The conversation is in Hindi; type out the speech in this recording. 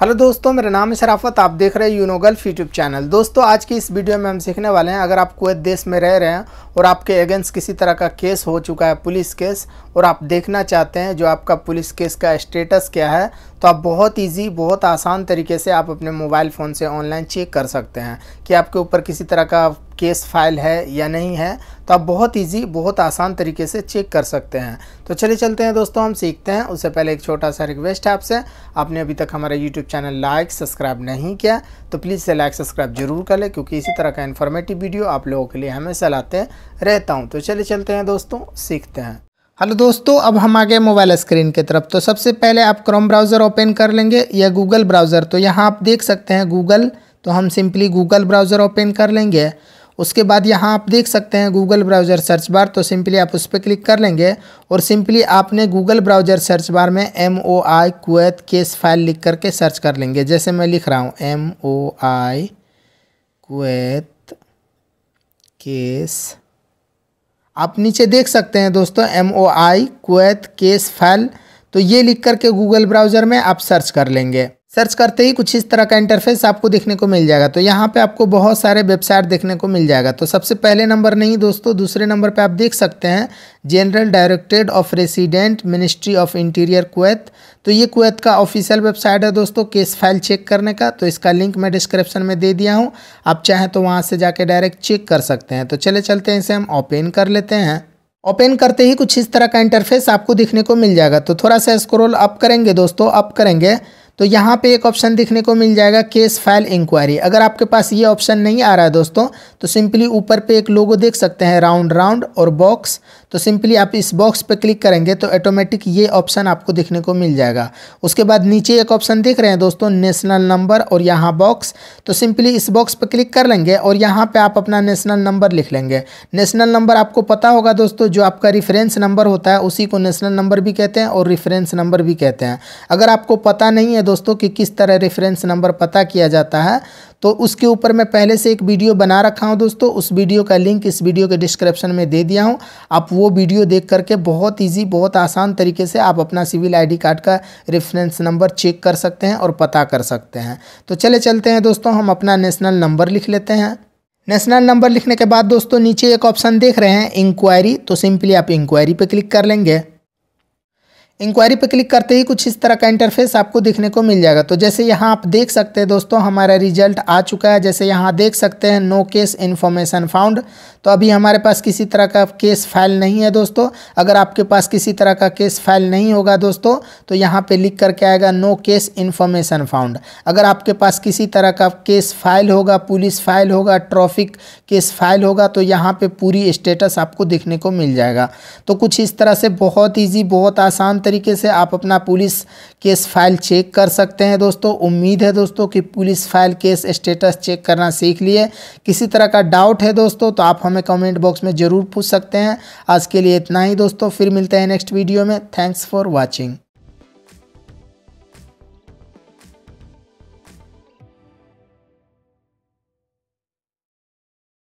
हेलो दोस्तों मेरा नाम है शराफत आप देख रहे हैं यूनोगल्फ यूट्यूब चैनल दोस्तों आज की इस वीडियो में हम सीखने वाले हैं अगर आप कुवैत देश में रह रहे हैं और आपके अगेंस्ट किसी तरह का केस हो चुका है पुलिस केस और आप देखना चाहते हैं जो आपका पुलिस केस का स्टेटस क्या है तो आप बहुत इजी बहुत आसान तरीके से आप अपने मोबाइल फ़ोन से ऑनलाइन चेक कर सकते हैं कि आपके ऊपर किसी तरह का केस फाइल है या नहीं है तो आप बहुत इजी बहुत आसान तरीके से चेक कर सकते हैं तो चले चलते हैं दोस्तों हम सीखते हैं उससे पहले एक छोटा सा रिक्वेस्ट है आपसे आपने अभी तक हमारा यूट्यूब चैनल लाइक सब्सक्राइब नहीं किया तो प्लीज़ से लाइक सब्सक्राइब जरूर कर लें क्योंकि इसी तरह का इन्फॉर्मेटिव वीडियो आप लोगों के लिए हमेशा लाते रहता हूँ तो चले चलते हैं दोस्तों सीखते हैं हेलो दोस्तों अब हम आ गए मोबाइल स्क्रीन की तरफ तो सबसे पहले आप क्रोम ब्राउज़र ओपन कर लेंगे या गूगल ब्राउज़र तो यहाँ आप देख सकते हैं गूगल तो हम सिंपली गूगल ब्राउज़र ओपन कर लेंगे उसके बाद यहाँ आप देख सकते हैं गूगल ब्राउज़र सर्च बार तो सिंपली आप उस पर क्लिक कर लेंगे और सिंपली आपने गूगल ब्राउज़र सर्च बार में एम ओ आई कुत केस फाइल लिख करके सर्च कर लेंगे जैसे मैं लिख रहा हूँ एम ओ आई कुत केस आप नीचे देख सकते हैं दोस्तों एम ओ आई कुत केस फाइल तो ये लिख करके गूगल ब्राउज़र में आप सर्च कर लेंगे सर्च करते ही कुछ इस तरह का इंटरफेस आपको देखने को मिल जाएगा तो यहाँ पे आपको बहुत सारे वेबसाइट देखने को मिल जाएगा तो सबसे पहले नंबर नहीं दोस्तों दूसरे नंबर पे आप देख सकते हैं general directed of resident ministry of interior Kuwait तो ये कुवैत का ऑफिशियल वेबसाइट है दोस्तों केस फाइल चेक करने का तो इसका लिंक मैं डिस्क्रिप्शन में दे दिया हूँ आप चाहें तो वहाँ से जाके डायरेक्ट चेक कर सकते हैं तो चले चलते हैं इसे हम ओपन कर लेते हैं ओपन करते ही कुछ इस तरह का इंटरफेस आपको देखने को मिल जाएगा तो थोड़ा सा स्क्रोल अप करेंगे दोस्तों अप करेंगे तो यहाँ पे एक ऑप्शन देखने को मिल जाएगा केस फाइल इंक्वायरी अगर आपके पास ये ऑप्शन नहीं आ रहा है दोस्तों तो सिंपली ऊपर पे एक लोगो देख सकते हैं राउंड राउंड और बॉक्स तो सिंपली आप इस बॉक्स पर क्लिक करेंगे तो ऑटोमेटिक ये ऑप्शन आपको देखने को मिल जाएगा उसके बाद नीचे एक ऑप्शन देख रहे हैं दोस्तों नेशनल नंबर और यहाँ बॉक्स तो सिंपली इस बॉक्स पर क्लिक कर लेंगे और यहाँ पर आप अपना नेशनल नंबर लिख लेंगे नेशनल नंबर आपको पता होगा दोस्तों जो आपका रिफरेंस नंबर होता है उसी को नेशनल नंबर भी कहते हैं और रिफरेंस नंबर भी कहते हैं अगर आपको पता नहीं है दोस्तों कि किस तरह रेफरेंस नंबर पता किया जाता है तो उसके ऊपर मैं पहले से एक वीडियो बना रखा हूँ दोस्तों उस वीडियो का लिंक इस वीडियो के डिस्क्रिप्शन में दे दिया हूँ आप वो वीडियो देख करके बहुत ईजी बहुत आसान तरीके से आप अपना सिविल आई कार्ड का रेफरेंस नंबर चेक कर सकते हैं और पता कर सकते हैं तो चले चलते हैं दोस्तों हम अपना नेशनल नंबर लिख लेते हैं नेशनल नंबर लिखने के बाद दोस्तों नीचे एक ऑप्शन देख रहे हैं इंक्वायरी तो सिंपली आप इंक्वायरी पे क्लिक कर लेंगे इंक्वायरी पे क्लिक करते ही कुछ इस तरह का इंटरफेस आपको देखने को मिल जाएगा तो जैसे यहाँ आप देख सकते हैं दोस्तों हमारा रिजल्ट आ चुका है जैसे यहाँ देख सकते हैं नो केस इन्फॉर्मेशन फाउंड तो अभी हमारे पास किसी तरह का केस फाइल नहीं है दोस्तों अगर आपके पास किसी तरह का केस फाइल नहीं होगा दोस्तों तो यहाँ पे लिख करके आएगा नो केस इन्फॉर्मेशन फाउंड अगर आपके पास किसी तरह का केस फाइल होगा पुलिस फाइल होगा ट्रॉफिक केस फाइल होगा तो यहाँ पे पूरी स्टेटस आपको देखने को मिल जाएगा तो कुछ इस तरह से बहुत ईजी बहुत आसान तरीके से आप अपना पुलिस केस फाइल चेक कर सकते हैं दोस्तों उम्मीद है दोस्तों कि police file case status check करना सीख लिए किसी तरह का डाउट है दोस्तों तो आप हमें हमें कमेंट बॉक्स में ज़रूर पूछ सकते हैं आज के लिए इतना ही दोस्तों फिर मिलते हैं नेक्स्ट वीडियो में थैंक्स फॉर वॉचिंग